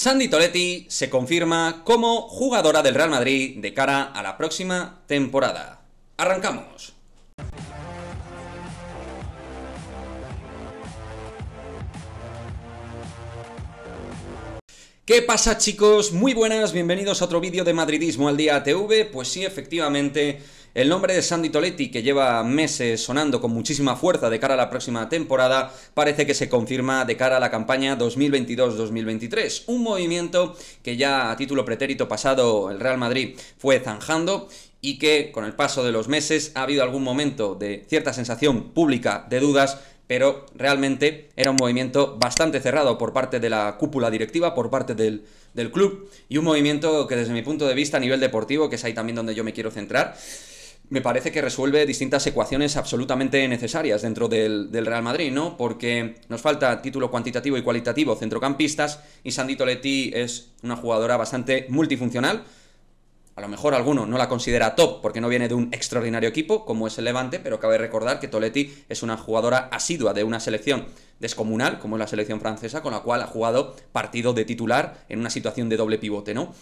Sandy Toletti se confirma como jugadora del Real Madrid de cara a la próxima temporada. ¡Arrancamos! ¿Qué pasa chicos? Muy buenas, bienvenidos a otro vídeo de Madridismo al Día TV. Pues sí, efectivamente, el nombre de Sandy Toletti, que lleva meses sonando con muchísima fuerza de cara a la próxima temporada, parece que se confirma de cara a la campaña 2022-2023. Un movimiento que ya a título pretérito pasado el Real Madrid fue zanjando y que con el paso de los meses ha habido algún momento de cierta sensación pública de dudas, pero realmente era un movimiento bastante cerrado por parte de la cúpula directiva, por parte del, del club, y un movimiento que desde mi punto de vista a nivel deportivo, que es ahí también donde yo me quiero centrar, me parece que resuelve distintas ecuaciones absolutamente necesarias dentro del, Real Madrid, ¿no? Porque nos falta título cuantitativo y cualitativo, centrocampistas, y Sandy Toletti es una jugadora bastante multifuncional. A lo mejor alguno no la considera top porque no viene de un extraordinario equipo como es el Levante, pero cabe recordar que Toletti es una jugadora asidua de una selección descomunal como es la selección francesa, con la cual ha jugado partido de titular en una situación de doble pivote, ¿no?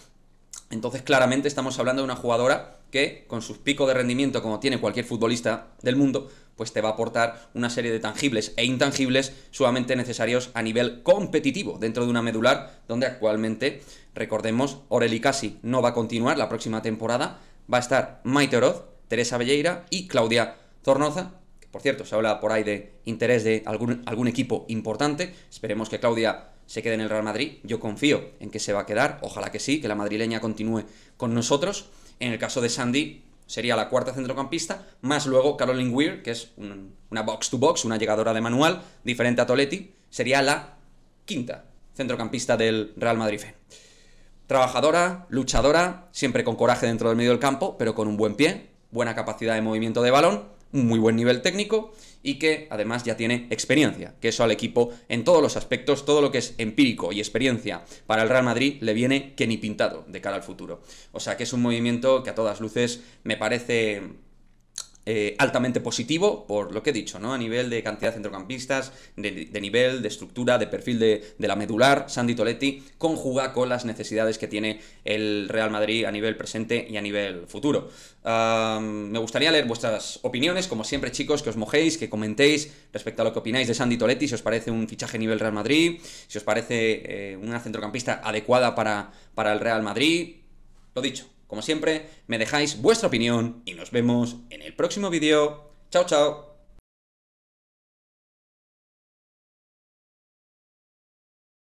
Entonces claramente estamos hablando de una jugadora que con sus picos de rendimiento como tiene cualquier futbolista del mundo, pues te va a aportar una serie de tangibles e intangibles sumamente necesarios a nivel competitivo dentro de una medular donde actualmente, recordemos, Oreli Casi no va a continuar la próxima temporada, va a estar Maite Oroz, Teresa Velleira y Claudia Zornoza, que por cierto se habla por ahí de interés de algún, algún equipo importante, esperemos que Claudia se quede en el Real Madrid. Yo confío en que se va a quedar, ojalá que sí, que la madrileña continúe con nosotros. En el caso de Sandy, sería la cuarta centrocampista, más luego Caroline Weir, que es una box-to-box, una llegadora de manual, diferente a Toletti, sería la quinta centrocampista del Real Madrid. E Trabajadora, luchadora, siempre con coraje dentro del medio del campo, pero con un buen pie, buena capacidad de movimiento de balón muy buen nivel técnico y que además ya tiene experiencia, que eso al equipo en todos los aspectos, todo lo que es empírico y experiencia para el Real Madrid le viene que ni pintado de cara al futuro. O sea que es un movimiento que a todas luces me parece eh, altamente positivo, por lo que he dicho, ¿no? A nivel de cantidad de centrocampistas, de, nivel, de estructura, de perfil de, la medular, Sandy Toletti conjuga con las necesidades que tiene el Real Madrid a nivel presente y a nivel futuro. me gustaría leer vuestras opiniones, como siempre, chicos, que os mojéis, que comentéis respecto a lo que opináis de Sandy Toletti, si os parece un fichaje nivel Real Madrid, si os parece eh, una centrocampista adecuada para, para el Real Madrid. Lo dicho, como siempre, me dejáis vuestra opinión y nos vemos en el próximo vídeo. Chao, chao.